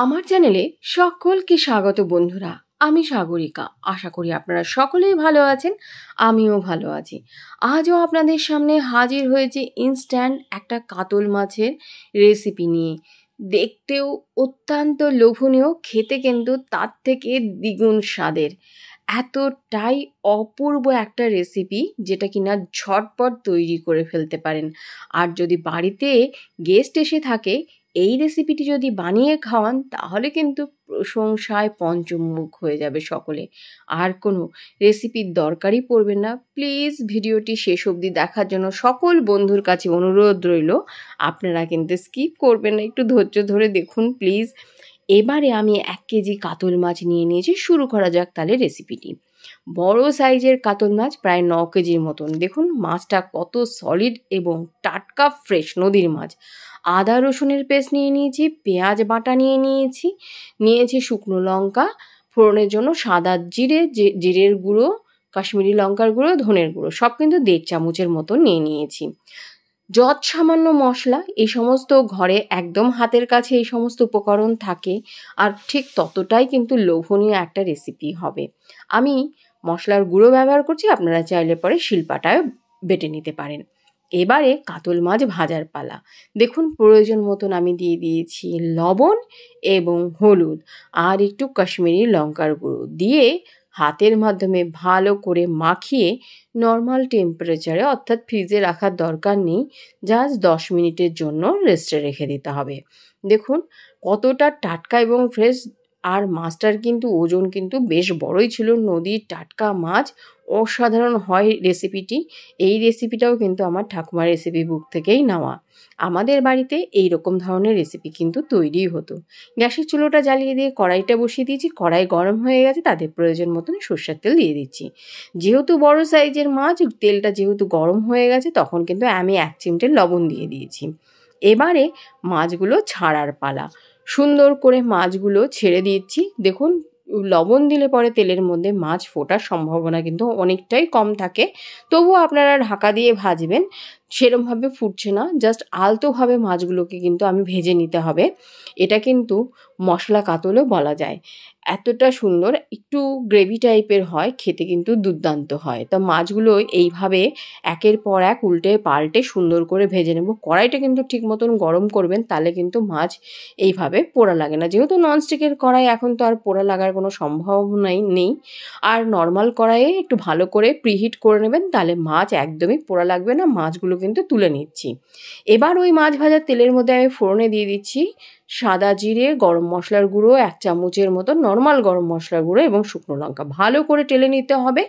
আমার চ্যানেলে সকলকে স্বাগত বন্ধুরা আমি সাগরিকা আশা করি আপনারা সকলেই ভালো আছেন আমিও ভালো আছি আজও আপনাদের সামনে হাজির হয়েছে ইনস্ট্যান্ট একটা কাতল মাছের রেসিপি নিয়ে দেখতেও অত্যন্ত লোভনীয় খেতে কিন্তু তার থেকে দ্বিগুণ স্বাদের এতটাই অপূর্ব একটা রেসিপি যেটা কিনা ঝটপট তৈরি করে ফেলতে পারেন আর যদি বাড়িতে গেস্ট এসে থাকে এই রেসিপিটি যদি বানিয়ে খাওয়ান তাহলে কিন্তু প্রশংসায় পঞ্চমুখ হয়ে যাবে সকলে আর কোনো রেসিপির দরকারই পড়বে না প্লিজ ভিডিওটি শেষ অবধি দেখার জন্য সকল বন্ধুর কাছে অনুরোধ রইল আপনারা কিন্তু স্কিপ করবেন না একটু ধৈর্য ধরে দেখুন প্লিজ এবারে আমি এক কেজি কাতল মাছ নিয়ে নিয়েছি শুরু করা যাক তাহলে রেসিপিটি বড় সাইজের কাতল মাছ প্রায় ন কেজির মতন দেখুন মাছটা কত সলিড এবং টাটকা ফ্রেশ নদীর মাছ আদা রসুনের পেস্ট নিয়ে নিয়েছি পেঁয়াজ বাটা নিয়ে নিয়েছি নিয়েছি শুকনো লঙ্কা ফোড়নের জন্য সাদা জিরে জিরের গুঁড়ো কাশ্মীরি লঙ্কার গুঁড়ো ধনের গুঁড়ো সব কিন্তু দেড় চামচের মতো নিয়ে নিয়েছি যত সামান্য মশলা এই সমস্ত ঘরে একদম হাতের কাছে এই সমস্ত উপকরণ থাকে আর ঠিক ততটাই কিন্তু লোভনীয় একটা রেসিপি হবে আমি মশলার গুঁড়ো ব্যবহার করছি আপনারা চাইলে পরে শিল্পাটায় বেটে নিতে পারেন এবারে কাতল মাছ ভাজার পালা দেখুন প্রয়োজন মতন আমি দিয়ে দিয়েছি লবণ এবং হলুদ আর একটু কাশ্মীরি লঙ্কার গুঁড়ো দিয়ে হাতের মাধ্যমে ভালো করে মাখিয়ে নর্মাল টেম্পারেচারে অর্থাৎ ফ্রিজে রাখার দরকার নেই জাস্ট দশ মিনিটের জন্য রেস্টে রেখে দিতে হবে দেখুন কতটা টাটকা এবং ফ্রেশ আর মাছটার কিন্তু ওজন কিন্তু বেশ বড়ই ছিল নদীর টাটকা মাছ অসাধারণ হয় রেসিপিটি এই রেসিপিটাও কিন্তু আমার ঠাকুমার রেসিপি বুক থেকেই নেওয়া আমাদের বাড়িতে এই রকম ধরনের রেসিপি কিন্তু তৈরিই হতো গ্যাসের চুলোটা জ্বালিয়ে দিয়ে কড়াইটা বসিয়ে দিয়েছি কড়াই গরম হয়ে গেছে তাদের প্রয়োজন মতন সর্ষের তেল দিয়ে দিচ্ছি যেহেতু বড় সাইজের মাছ তেলটা যেহেতু গরম হয়ে গেছে তখন কিন্তু আমি এক চিমটে লবণ দিয়ে দিয়েছি এবারে মাছগুলো ছাড়ার পালা সুন্দর করে মাছগুলো ছেড়ে দিচ্ছি দেখুন লবণ দিলে পরে তেলের মধ্যে মাছ ফোটার সম্ভাবনা কিন্তু অনেকটাই কম থাকে তবুও আপনারা ঢাকা দিয়ে ভাজবেন সেরমভাবে ফুটছে না জাস্ট আলতোভাবে মাছগুলোকে কিন্তু আমি ভেজে নিতে হবে এটা কিন্তু মশলা কাতলেও বলা যায় এতটা সুন্দর একটু গ্রেভি টাইপের হয় খেতে কিন্তু দুর্দান্ত হয় তো মাছগুলো এইভাবে একের পর এক উল্টে পাল্টে সুন্দর করে ভেজে নেব কড়াইটা কিন্তু ঠিক মতন গরম করবেন তাহলে কিন্তু মাছ এইভাবে পোড়া লাগে না যেহেতু ননস্টিকের কড়াই এখন তো আর পোড়া লাগার কোনো সম্ভাবনাই নেই আর নর্মাল কড়াইয়ে একটু ভালো করে প্রিহিট করে নেবেন তাহলে মাছ একদমই পোড়া লাগবে না মাছগুলো পর্যন্ত তুলে নিচ্ছি এবার ওই মাছ ভাজার তেলের মধ্যে আমি ফোড়নে দিয়ে দিচ্ছি সাদা জিরে গরম মশলার গুঁড়ো এক চামচের মতো নর্মাল গরম মশলার গুঁড়ো এবং শুকনো লঙ্কা ভালো করে টেলে নিতে হবে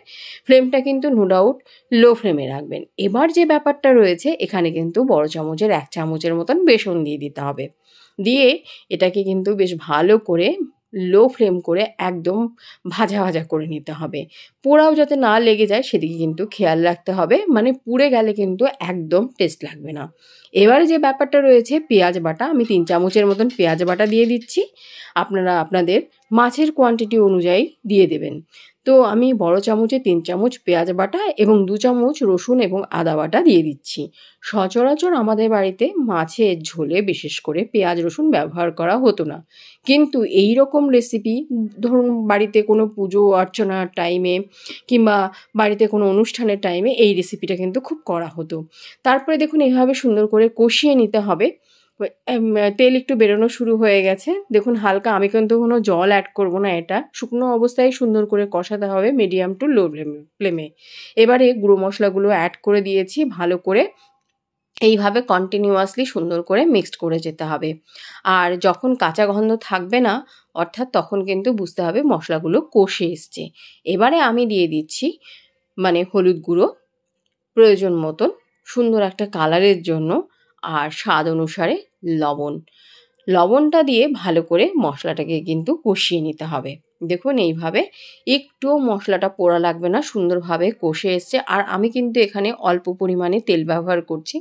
ফ্লেমটা কিন্তু নো ডাউট লো ফ্লেমে রাখবেন এবার যে ব্যাপারটা রয়েছে এখানে কিন্তু বড় চামচের এক চামচের মতন বেসন দিয়ে দিতে হবে দিয়ে এটাকে কিন্তু বেশ ভালো করে লো ফ্লেম করে একদম ভাজা ভাজা করে নিতে হবে পোড়াও যাতে না লেগে যায় সেদিকে কিন্তু খেয়াল রাখতে হবে মানে পুড়ে গেলে কিন্তু একদম টেস্ট লাগবে না এবারে যে ব্যাপারটা রয়েছে পেঁয়াজ বাটা আমি তিন চামচের মতন পেঁয়াজ বাটা দিয়ে দিচ্ছি আপনারা আপনাদের মাছের কোয়ান্টিটি অনুযায়ী দিয়ে দেবেন তো আমি বড় চামচে তিন চামচ পেঁয়াজ বাটা এবং দু চামচ রসুন এবং আদা বাটা দিয়ে দিচ্ছি সচরাচর আমাদের বাড়িতে মাছের ঝোলে বিশেষ করে পেঁয়াজ রসুন ব্যবহার করা হতো না কিন্তু এই রকম রেসিপি ধরুন বাড়িতে কোনো পুজো অর্চনার টাইমে কিংবা বাড়িতে কোনো অনুষ্ঠানের টাইমে এই রেসিপিটা কিন্তু খুব করা হতো তারপরে দেখুন এভাবে সুন্দর করে কষিয়ে নিতে হবে তেল একটু বেরোনো শুরু হয়ে গেছে দেখুন হালকা আমি কিন্তু কোনো জল অ্যাড করব না এটা শুকনো অবস্থায় সুন্দর করে কষাতে হবে মিডিয়াম টু লো ফ্লেমে এবারে গুঁড়ো মশলাগুলো অ্যাড করে দিয়েছি ভালো করে এইভাবে কন্টিনিউয়াসলি সুন্দর করে মিক্সড করে যেতে হবে আর যখন কাঁচা গন্ধ থাকবে না অর্থাৎ তখন কিন্তু বুঝতে হবে মশলাগুলো কষে এসছে এবারে আমি দিয়ে দিচ্ছি মানে হলুদ গুঁড়ো প্রয়োজন মতন সুন্দর একটা কালারের জন্য আর স্বাদ অনুসারে লবণ লবণটা দিয়ে ভালো করে মশলাটাকে কিন্তু কষিয়ে নিতে হবে দেখুন এইভাবে একটুও মশলাটা পোড়া লাগবে না সুন্দরভাবে কষে এসছে আর আমি কিন্তু এখানে অল্প পরিমাণে তেল ব্যবহার করছি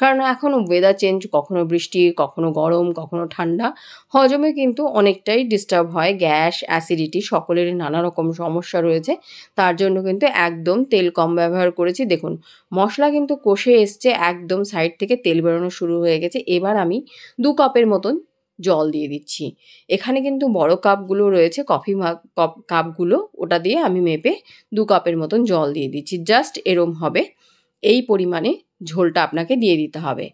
কারণ এখনও ওয়েদার চেঞ্জ কখনো বৃষ্টি কখনো গরম কখনো ঠান্ডা হজমে কিন্তু অনেকটাই ডিস্টার্ব হয় গ্যাস অ্যাসিডিটি সকলেরই নানা রকম সমস্যা রয়েছে তার জন্য কিন্তু একদম তেল কম ব্যবহার করেছি দেখুন মশলা কিন্তু কষে এসছে একদম সাইড থেকে তেল বেরোনো শুরু হয়ে গেছে এবার আমি দু কাপের মতন জল দিয়ে দিচ্ছি এখানে কিন্তু বড় কাপগুলো রয়েছে কফি কাপ কাপগুলো ওটা দিয়ে আমি মেপে দু কাপের মতন জল দিয়ে দিচ্ছি জাস্ট এরম হবে এই পরিমাণে ঝোলটা আপনাকে দিয়ে দিতে হবে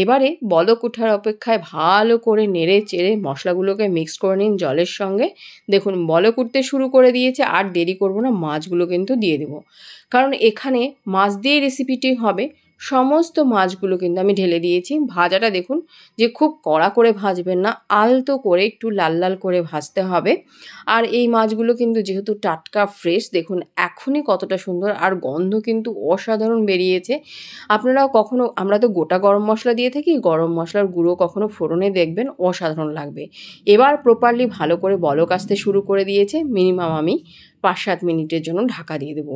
এবারে বলক ওঠার অপেক্ষায় ভালো করে নেড়ে চেড়ে মশলাগুলোকে মিক্স করে নিন জলের সঙ্গে দেখুন বলক উঠতে শুরু করে দিয়েছে আর দেরি করব না মাছগুলো কিন্তু দিয়ে দেব কারণ এখানে মাছ দিয়ে রেসিপিটি হবে সমস্ত মাছগুলো কিন্তু আমি ঢেলে দিয়েছি ভাজাটা দেখুন যে খুব কড়া করে ভাজবেন না আলতো করে একটু লাল লাল করে ভাজতে হবে আর এই মাছগুলো কিন্তু যেহেতু টাটকা ফ্রেশ দেখুন এখনই কতটা সুন্দর আর গন্ধ কিন্তু অসাধারণ বেরিয়েছে আপনারা কখনো আমরা তো গোটা গরম মশলা দিয়ে থাকি গরম মশলার গুঁড়ো কখনো ফোড়নে দেখবেন অসাধারণ লাগবে এবার প্রপারলি ভালো করে বলক আসতে শুরু করে দিয়েছে মিনিমাম আমি পাঁচ সাত মিনিটের জন্য ঢাকা দিয়ে দেবো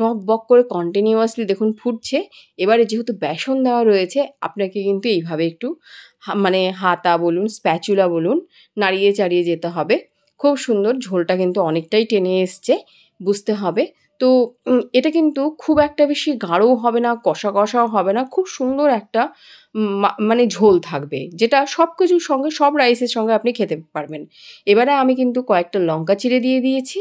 টক বক করে কন্টিনিউয়াসলি দেখুন ফুটছে এবারে যেহেতু বেসন দেওয়া রয়েছে আপনাকে কিন্তু এইভাবে একটু মানে হাতা বলুন স্প্যাচুলা বলুন নাড়িয়ে চাড়িয়ে যেতে হবে খুব সুন্দর ঝোলটা কিন্তু অনেকটাই টেনে এসছে বুঝতে হবে তো এটা কিন্তু খুব একটা বেশি গাঢ়ও হবে না কষা কষাও হবে না খুব সুন্দর একটা মানে ঝোল থাকবে যেটা সব কিছুর সঙ্গে সব রাইসের সঙ্গে আপনি খেতে পারবেন এবারে আমি কিন্তু কয়েকটা লঙ্কা চিড়ে দিয়ে দিয়েছি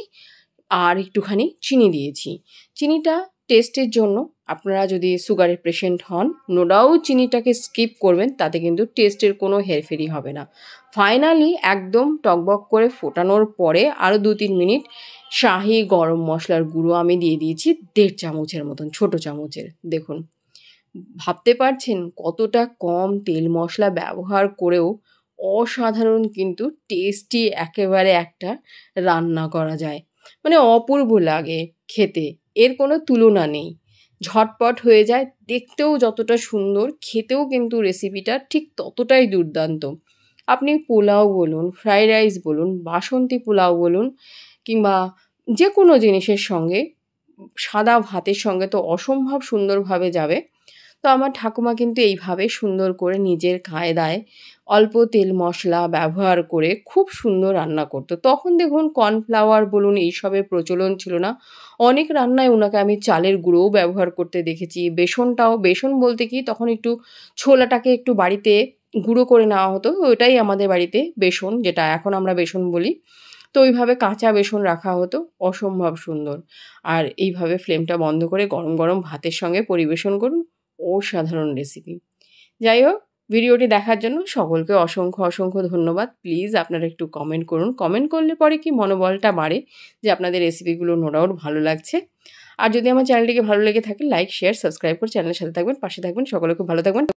আর একটুখানি চিনি দিয়েছি চিনিটা টেস্টের জন্য আপনারা যদি সুগারের পেশেন্ট হন নো ডাউট চিনিটাকে স্কিপ করবেন তাতে কিন্তু টেস্টের কোনো হেরফেরি হবে না ফাইনালি একদম টকবক করে ফোটানোর পরে আরও দু তিন মিনিট শাহি গরম মশলার গুঁড়ো আমি দিয়ে দিয়েছি দেড় চামচের মতন ছোট চামচের দেখুন ভাবতে পারছেন কতটা কম তেল মশলা ব্যবহার করেও অসাধারণ কিন্তু টেস্টি একেবারে একটা রান্না করা যায় মানে অপূর্ব লাগে খেতে এর কোনো তুলনা নেই ঝটপট হয়ে যায় দেখতেও যতটা সুন্দর খেতেও কিন্তু রেসিপিটা ঠিক ততটাই দুর্দান্ত আপনি পোলাও বলুন ফ্রাইড রাইস বলুন বাসন্তী পোলাও বলুন কিংবা যে কোনো জিনিসের সঙ্গে সাদা ভাতের সঙ্গে তো অসম্ভব সুন্দরভাবে যাবে তো আমার ঠাকুমা কিন্তু এইভাবে সুন্দর করে নিজের কায়দায় অল্প তেল মশলা ব্যবহার করে খুব সুন্দর রান্না করতো তখন দেখুন কর্নফ্লাওয়ার বলুন এইসবের প্রচলন ছিল না অনেক রান্নায় ওনাকে আমি চালের গুঁড়োও ব্যবহার করতে দেখেছি বেসনটাও বেসন বলতে কি তখন একটু ছোলাটাকে একটু বাড়িতে গুঁড়ো করে নেওয়া হতো ওটাই আমাদের বাড়িতে বেসন যেটা এখন আমরা বেসন বলি তো ওইভাবে কাঁচা বেসন রাখা হতো অসম্ভব সুন্দর আর এইভাবে ফ্লেমটা বন্ধ করে গরম গরম ভাতের সঙ্গে পরিবেশন করুন অসাধারণ রেসিপি যাই হোক ভিডিওটি দেখার জন্য সকলকে অসংখ্য অসংখ্য ধন্যবাদ প্লিজ আপনারা একটু কমেন্ট করুন কমেন্ট করলে পরে কি মনোবলটা বাড়ে যে আপনাদের রেসিপিগুলো নো ডাউট ভালো লাগছে আর যদি আমার চ্যানেলটিকে ভালো লেগে থাকে লাইক শেয়ার সাবস্ক্রাইব করে চ্যানেলের সাথে থাকবেন পাশে থাকবেন সকলে খুব ভালো থাকবেন